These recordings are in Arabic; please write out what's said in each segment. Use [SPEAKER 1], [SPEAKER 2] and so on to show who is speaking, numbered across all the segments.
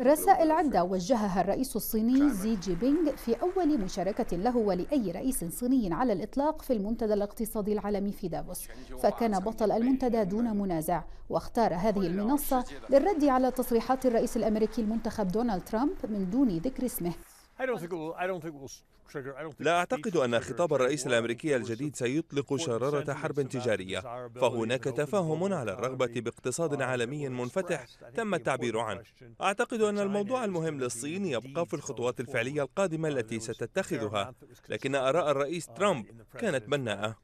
[SPEAKER 1] رسائل عدة وجهها الرئيس الصيني زي جي بينغ في أول مشاركة له ولأي رئيس صيني على الإطلاق في المنتدى الاقتصادي العالمي في دافوس فكان بطل المنتدى دون منازع واختار هذه المنصة للرد على تصريحات الرئيس الأمريكي المنتخب دونالد ترامب من دون ذكر اسمه
[SPEAKER 2] لا أعتقد أن خطاب الرئيس الأمريكي الجديد سيطلق شرارة حرب تجارية فهناك تفاهم على الرغبة باقتصاد عالمي منفتح تم التعبير عنه أعتقد أن الموضوع المهم للصين يبقى في الخطوات الفعلية القادمة التي uh, ستتخذها لكن آراء الرئيس uh, ترامب كانت بناءة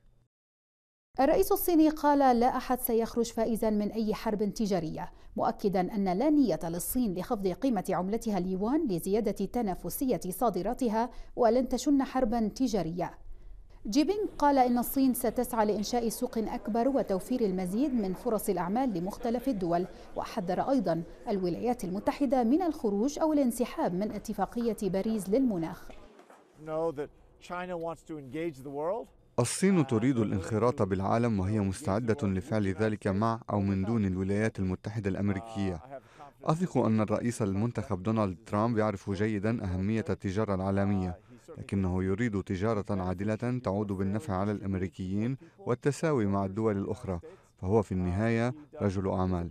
[SPEAKER 1] الرئيس الصيني قال لا احد سيخرج فائزا من اي حرب تجاريه مؤكدا ان لا نيه للصين لخفض قيمه عملتها اليوان لزياده تنافسيه صادراتها ولن تشن حربا تجاريه جيبينغ قال ان الصين ستسعى لانشاء سوق اكبر وتوفير المزيد من فرص الاعمال لمختلف الدول وحذر ايضا الولايات المتحده من الخروج او الانسحاب من اتفاقيه باريس للمناخ
[SPEAKER 3] الصين تريد الانخراط بالعالم وهي مستعدة لفعل ذلك مع أو من دون الولايات المتحدة الأمريكية أثق أن الرئيس المنتخب دونالد ترامب يعرف جيدا أهمية التجارة العالمية لكنه يريد تجارة عادلة تعود بالنفع على الأمريكيين والتساوي مع الدول الأخرى فهو في النهاية رجل أعمال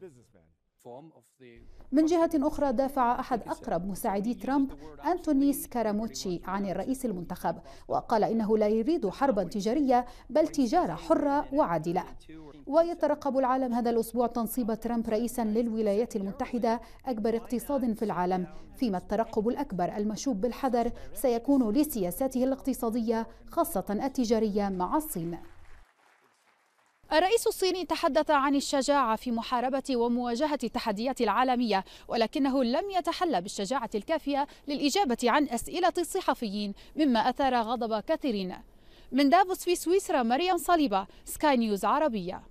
[SPEAKER 1] من جهة أخرى دافع أحد أقرب مساعدي ترامب أنتونيس كاراموتشي عن الرئيس المنتخب وقال إنه لا يريد حربا تجارية بل تجارة حرة وعادلة ويترقب العالم هذا الأسبوع تنصيب ترامب رئيسا للولايات المتحدة أكبر اقتصاد في العالم فيما الترقب الأكبر المشوب بالحذر سيكون لسياساته الاقتصادية خاصة التجارية مع الصين الرئيس الصيني تحدث عن الشجاعة في محاربة ومواجهة التحديات العالمية ولكنه لم يتحلى بالشجاعة الكافية للإجابة عن أسئلة الصحفيين مما أثار غضب كثيرين من دافوس في سويسرا مريم صليبة سكاي نيوز عربية